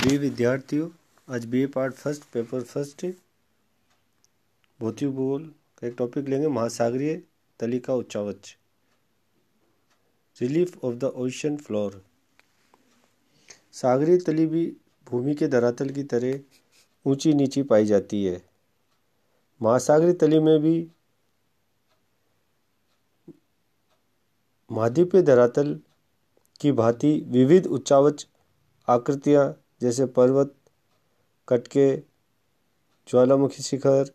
प्रिय विद्यार्थियों आज B A part first paper first भौतिक भूगोल का एक टॉपिक लेंगे महासागरीय तलिका उच्चावच relief of the ocean floor सागरीय तली भी भूमि के धरातल की तरह ऊंची नीची पाई जाती है महासागरीय तली में भी महाद्वीपीय धरातल की भांति विविध उच्चावच आकृतियां जैसे पर्वत कटके ज्वालामुखी शिखर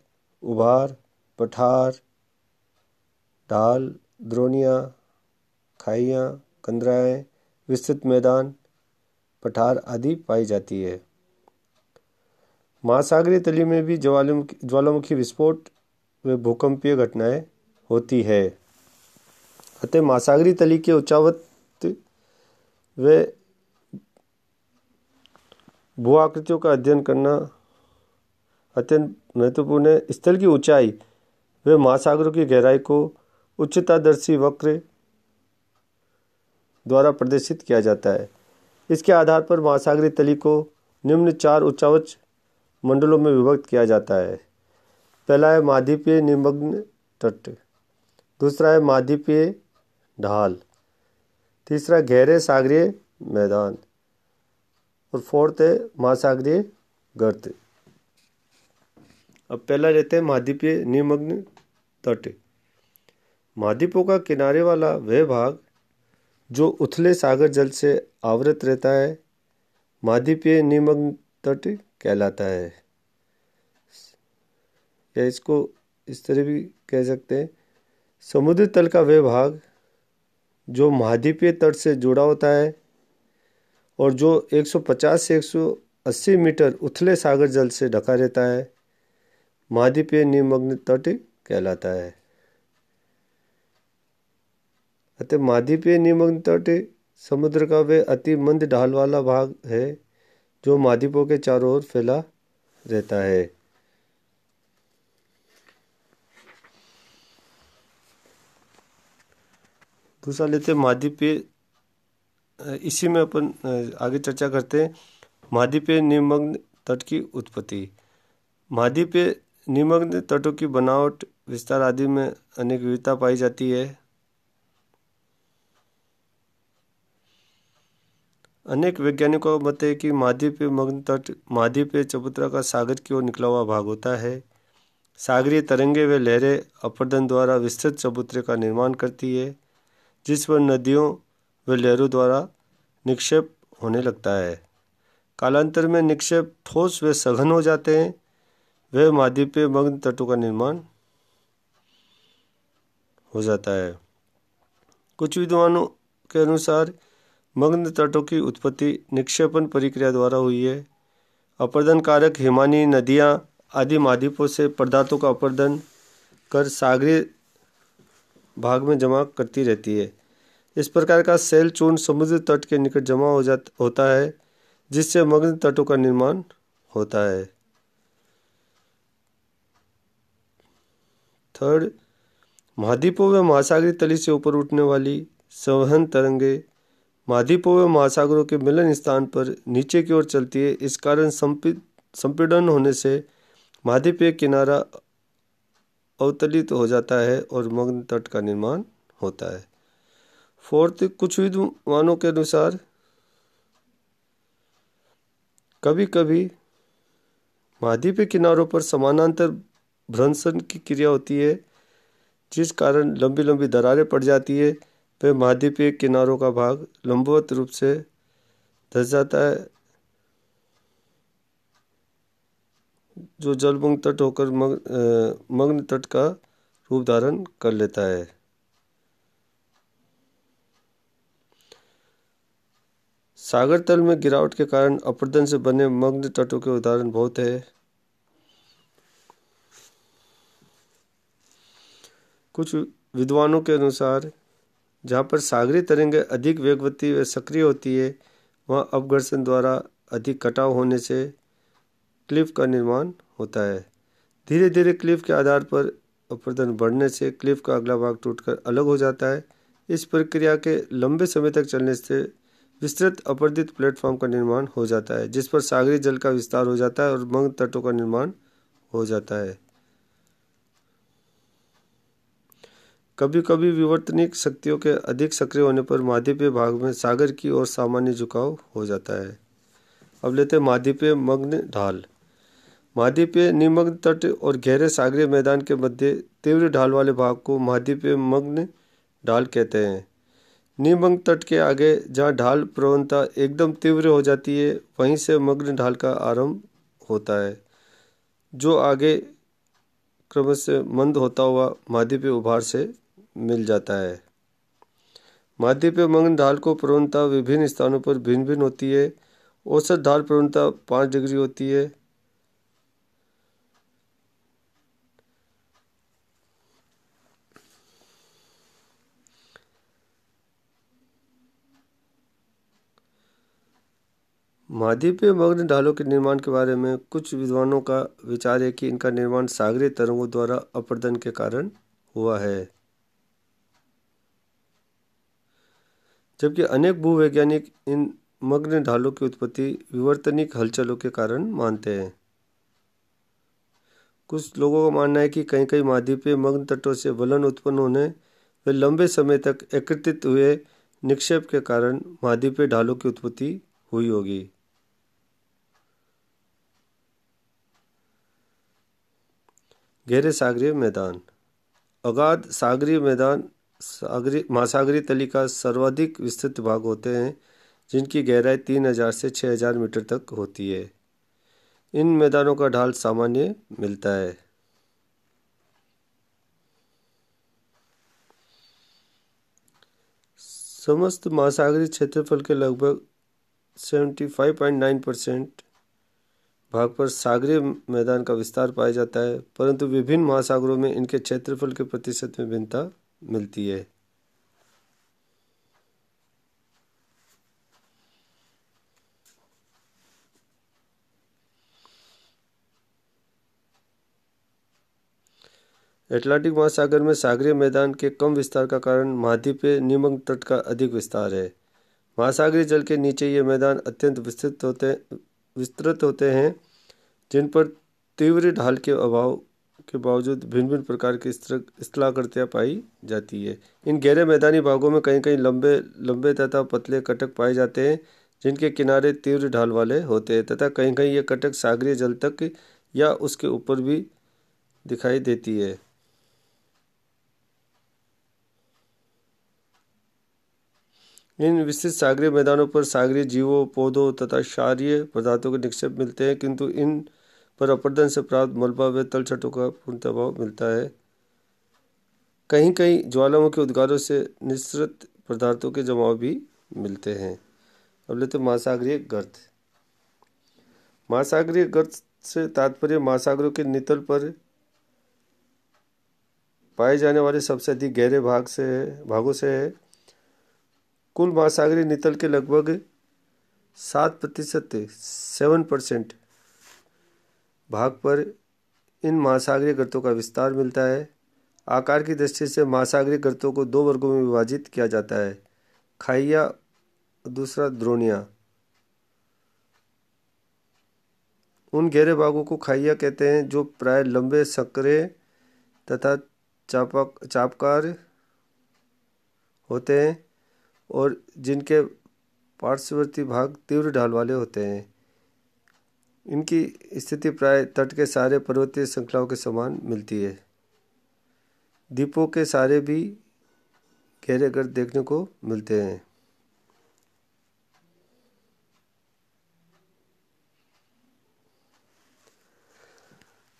उभार पठार ढाल द्रोणियाँ खाइयाँ कंदराएँ विस्तृत मैदान पठार आदि पाई जाती है महासागरीय तली में भी ज्वालामुखी ज्वालामुखी विस्फोट व भूकंपीय घटनाएं होती है अतः महासागरीय तली के उच्चावत व भू आकृतियों का अध्ययन करना अत्यंत महत्वपूर्ण है स्थल की ऊंचाई वे महासागरों की गहराई को उच्चतादर्शी वक्र द्वारा प्रदर्शित किया जाता है इसके आधार पर महासागरी तली को निम्न चार उच्चावच मंडलों में विभक्त किया जाता है पहला है महाद्वीपीय निमग्न तट दूसरा है महाद्वीपीय ढाल तीसरा गहरे सागरीय मैदान और फोर्थ है महासागरीय गर्त अब पहला रहते हैं महाद्वीपीय निमग्न तट महाद्वीपों का किनारे वाला वह भाग जो उथले सागर जल से आवृत रहता है महाद्वीपीय निमग्न तट कहलाता है या इसको इस तरह भी कह सकते हैं समुद्र तल का वह भाग जो महाद्वीपीय तट से जुड़ा होता है और जो 150 से 180 मीटर उथले सागर जल से ढका रहता है महाद्वीपीय निमग्न तट कहलाता है अतः महाद्वीपीय निमग्न तट समुद्र का वे अति मंद ढाल वाला भाग है जो महाद्वीपों के चारों ओर फैला रहता है दूसरा लेते महाद्वीपीय इसी में अपन आगे चर्चा करते हैं महाद्वीपीय निमग्न तट की उत्पत्ति महाद्वीपीय निमग्न तटों की बनावट विस्तार आदि में अनेक विविधता पाई जाती है अनेक वैज्ञानिकों का मत है कि महाद्वीपीय मग्न तट महाद्वीपीय चबूतरा का सागर की ओर निकला हुआ भाग होता है सागरीय तरंगे व लहरें अपरदन द्वारा विस्तृत चबूतरे का निर्माण करती है जिस पर नदियों व लहरों द्वारा निक्षेप होने लगता है कालांतर में निक्षेप ठोस व सघन हो जाते हैं वह महाद्वीपीय मग्न तटों का निर्माण हो जाता है कुछ विद्वानों के अनुसार मग्न तटों की उत्पत्ति निक्षेपण प्रक्रिया द्वारा हुई है अपर्दन कारक हिमानी नदियाँ आदि महाद्वीपों से पदार्थों का अपर्दन कर सागरी भाग में जमा करती रहती है इस प्रकार का सेल चूर्ण समुद्र तट के निकट जमा हो जाता होता है जिससे मग्न तटों का निर्माण होता है थर्ड महाद्वीपों व महासागरी तली से ऊपर उठने वाली संवहन तरंगे महाद्वीपों व महासागरों के मिलन स्थान पर नीचे की ओर चलती है इस कारण संपीड़न होने से महाद्वीपीय किनारा अवतलित तो हो जाता है और मग्न तट का निर्माण होता है फोर्थ कुछ विद्वानों के अनुसार कभी कभी महाद्वीपीय किनारों पर समानांतर भ्रंशन की क्रिया होती है जिस कारण लंबी लंबी दरारें पड़ जाती है वह महाद्वीपीय किनारों का भाग लंबवत रूप से धस जाता है जो जलमग्न तट होकर मग्न तट का रूप धारण कर लेता है सागर तल में गिरावट के कारण अपरदन से बने मग्न तटों के उदाहरण बहुत है कुछ विद्वानों के अनुसार जहाँ पर सागरी तरंगें अधिक वेगवती व सक्रिय होती है वहाँ अपघर्षण द्वारा अधिक कटाव होने से क्लिफ का निर्माण होता है धीरे धीरे क्लिफ के आधार पर अपरदन बढ़ने से क्लिफ का अगला भाग टूटकर अलग हो जाता है इस प्रक्रिया के लंबे समय तक चलने से विस्तृत अपर्दित प्लेटफॉर्म का निर्माण हो जाता है जिस पर सागरी जल का विस्तार हो जाता है और मंग तटों का निर्माण हो जाता है कभी कभी विवर्तनिक शक्तियों के अधिक सक्रिय होने पर माध्यपीय भाग में सागर की ओर सामान्य झुकाव हो जाता है अब लेते हैं महाद्वीपीय मग्न ढाल माध्यपीय निमग्न तट और गहरे सागरीय मैदान के मध्य तीव्र ढाल वाले भाग को माध्यपीय मग्न ढाल कहते हैं नीमंग तट के आगे जहाँ ढाल प्रवणता एकदम तीव्र हो जाती है वहीं से मग्न ढाल का आरंभ होता है जो आगे क्रमश मंद होता हुआ पे उभार से मिल जाता है पे मग्न ढाल को प्रवणता विभिन्न स्थानों पर भिन्न भिन्न होती है औसत ढाल प्रवणता पाँच डिग्री होती है महाद्वीपीय मग्न ढालों के निर्माण के बारे में कुछ विद्वानों का विचार है कि इनका निर्माण सागरीय तरंगों द्वारा अपर्दन के कारण हुआ है जबकि अनेक भूवैज्ञानिक इन मग्न ढालों की उत्पत्ति विवर्तनिक हलचलों के कारण मानते हैं कुछ लोगों का मानना है कि कई कई महाद्वीपीय मग्न तटों से वलन उत्पन्न होने वे लंबे समय तक एकत्रित हुए निक्षेप के कारण महाद्वीपीय ढालों की उत्पत्ति हुई होगी गहरे सागरीय मैदान अगाध सागरीय मैदान सागरी महासागरीय तली का सर्वाधिक विस्तृत भाग होते हैं जिनकी गहराई 3000 से 6000 मीटर तक होती है इन मैदानों का ढाल सामान्य मिलता है समस्त महासागरीय क्षेत्रफल के लगभग 75.9 परसेंट भाग पर सागरीय मैदान का विस्तार पाया जाता है परंतु विभिन्न महासागरों में इनके क्षेत्रफल के प्रतिशत में भिन्नता मिलती है एटलांटिक महासागर में सागरीय मैदान के कम विस्तार का कारण महाद्वीपीय निमग्न तट का अधिक विस्तार है महासागरीय जल के नीचे ये मैदान अत्यंत विस्तृत होते विस्तृत होते हैं जिन पर तीव्र ढाल के अभाव के बावजूद भिन्न भिन्न प्रकार की स्थलाकृतियाँ पाई जाती है इन गहरे मैदानी भागों में कहीं कहीं लंबे लंबे तथा पतले कटक पाए जाते हैं जिनके किनारे तीव्र ढाल वाले होते हैं तथा कहीं कहीं ये कटक सागरीय जल तक या उसके ऊपर भी दिखाई देती है इन विस्तृत सागरीय मैदानों पर सागरीय जीवों पौधों तथा क्षारीय पदार्थों के निक्षेप मिलते हैं किंतु इन पर अपरदन से प्राप्त मलबा व तलछटों का पूर्ण दबाव मिलता है कहीं कहीं ज्वालामुखी उद्गारों से निसृत पदार्थों के जमाव भी मिलते हैं अब लेते महासागरीय गर्त महासागरीय गर्त से तात्पर्य महासागरों के नितल पर पाए जाने वाले सबसे अधिक गहरे भाग से है भागों से है कुल महासागरीय नितल के लगभग सात प्रतिशत सेवन परसेंट भाग पर इन महासागरीय गर्तों का विस्तार मिलता है आकार की दृष्टि से महासागरीय गर्तों को दो वर्गों में विभाजित किया जाता है खाइया दूसरा द्रोणिया उन गहरे भागों को खाइया कहते हैं जो प्राय लंबे सकरे तथा चापक चापकार होते हैं और जिनके पार्श्ववर्ती भाग तीव्र ढाल वाले होते हैं इनकी स्थिति प्राय तट के सारे पर्वतीय श्रृंखलाओं के समान मिलती है द्वीपों के सारे भी गहरे गर्द देखने को मिलते हैं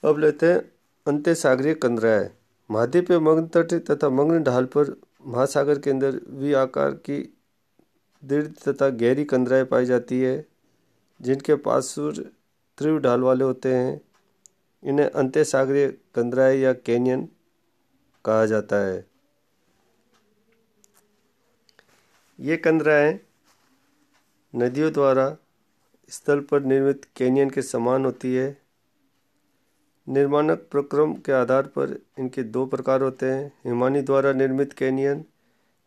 अब लेते हैं अंत्य सागरीय कंदराय महाद्वीप मग्न तट तथा मग्न ढाल पर महासागर के अंदर वी आकार की दृढ़ तथा गहरी कंदराएँ पाई जाती है जिनके सूर्य तीव्र ढाल वाले होते हैं इन्हें अंत्य सागरीय कंदराएँ या कैनियन कहा जाता है ये कंदराएँ नदियों द्वारा स्थल पर निर्मित कैनियन के समान होती है निर्माणक प्रक्रम के आधार पर इनके दो प्रकार होते हैं हिमानी द्वारा निर्मित कैनियन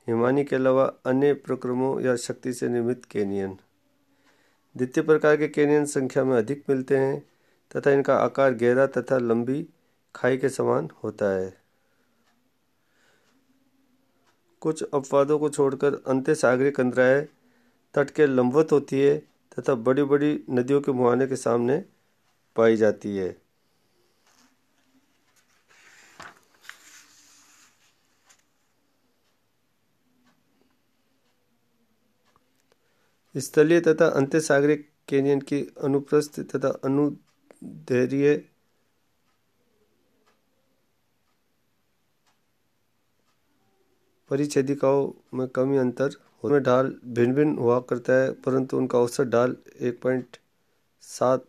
हिमानी के अलावा अन्य प्रक्रमों या शक्ति से निर्मित कैनियन द्वितीय प्रकार के कैनियन संख्या में अधिक मिलते हैं तथा इनका आकार गहरा तथा लंबी खाई के समान होता है कुछ अपवादों को छोड़कर अंत्य सागरी कंदराएँ तट के लंबवत होती है तथा बड़ी बड़ी नदियों के मुहाने के सामने पाई जाती है स्थलीय तथा अंतसागरीय कैनियन की अनुप्रस्थ तथा अनुधर्य परिच्छेदिकाओं में कमी अंतर उनमें ढाल भिन्न भिन्न हुआ करता है परंतु उनका औसत ढाल एक पॉइंट सात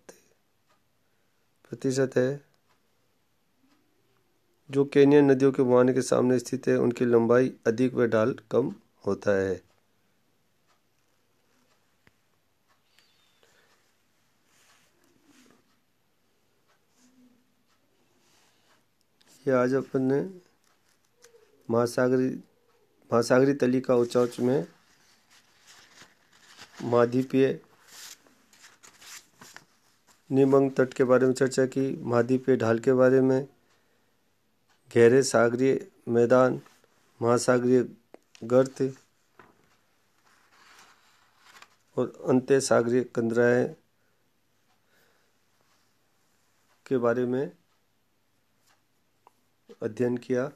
प्रतिशत है जो केनियन नदियों के मुहाने के सामने स्थित है उनकी लंबाई अधिक व ढाल कम होता है ये आज अपन ने महासागरी महासागरी तली का उचाउच में महाद्वीपीय निमंग तट के बारे में चर्चा की महाद्वीपीय ढाल के बारे में गहरे सागरीय मैदान महासागरीय गर्त और अंत्य सागरीय कंदराए के बारे में अध्ययन किया